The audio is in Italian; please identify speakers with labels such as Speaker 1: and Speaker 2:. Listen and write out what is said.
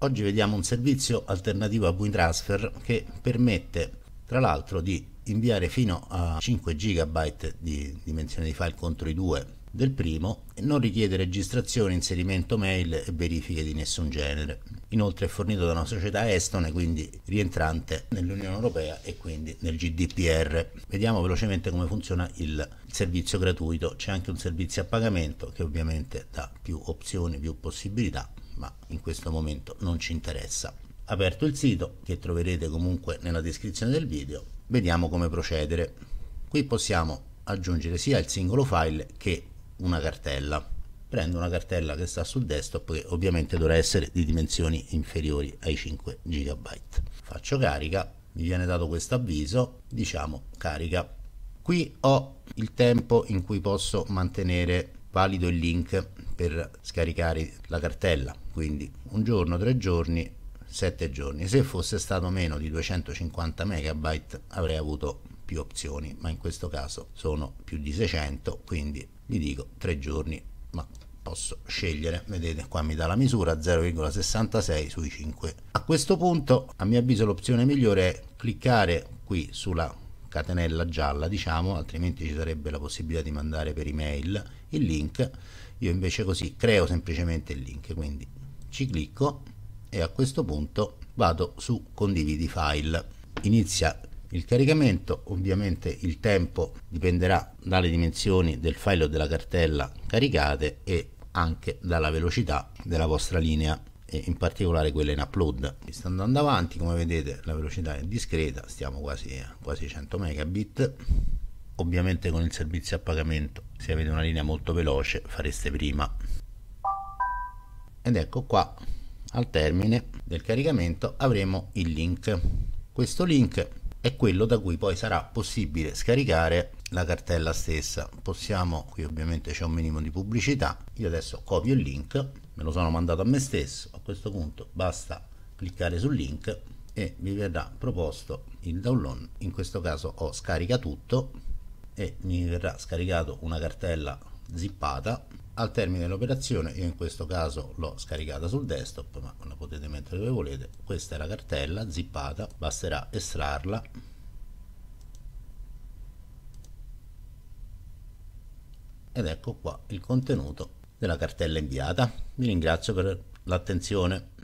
Speaker 1: Oggi vediamo un servizio alternativo a WinTransfer che permette tra l'altro di inviare fino a 5 GB di dimensione di file contro i due del primo e non richiede registrazione, inserimento mail e verifiche di nessun genere. Inoltre è fornito da una società estone, quindi rientrante nell'Unione Europea e quindi nel GDPR. Vediamo velocemente come funziona il servizio gratuito. C'è anche un servizio a pagamento che ovviamente dà più opzioni, più possibilità ma in questo momento non ci interessa. Aperto il sito, che troverete comunque nella descrizione del video, vediamo come procedere. Qui possiamo aggiungere sia il singolo file che una cartella. Prendo una cartella che sta sul desktop che ovviamente dovrà essere di dimensioni inferiori ai 5 GB. Faccio carica, mi viene dato questo avviso, diciamo carica. Qui ho il tempo in cui posso mantenere valido il link per scaricare la cartella quindi un giorno, tre giorni, sette giorni. Se fosse stato meno di 250 megabyte avrei avuto più opzioni, ma in questo caso sono più di 600, quindi gli dico tre giorni, ma posso scegliere, vedete qua mi dà la misura 0,66 sui 5. A questo punto a mio avviso l'opzione migliore è cliccare qui sulla catenella gialla diciamo altrimenti ci sarebbe la possibilità di mandare per email il link io invece così creo semplicemente il link quindi ci clicco e a questo punto vado su condividi file inizia il caricamento ovviamente il tempo dipenderà dalle dimensioni del file o della cartella caricate e anche dalla velocità della vostra linea e in particolare quella in upload sta andando avanti come vedete la velocità è discreta stiamo quasi a quasi 100 megabit ovviamente con il servizio a pagamento se avete una linea molto veloce fareste prima ed ecco qua al termine del caricamento avremo il link questo link è quello da cui poi sarà possibile scaricare la cartella stessa possiamo qui ovviamente c'è un minimo di pubblicità io adesso copio il link me lo sono mandato a me stesso a questo punto basta cliccare sul link e mi verrà proposto il download in questo caso ho scarica tutto e mi verrà scaricato una cartella zippata al termine dell'operazione io in questo caso l'ho scaricata sul desktop ma la potete mettere dove volete questa è la cartella zippata basterà estrarla ed ecco qua il contenuto della cartella inviata vi ringrazio per l'attenzione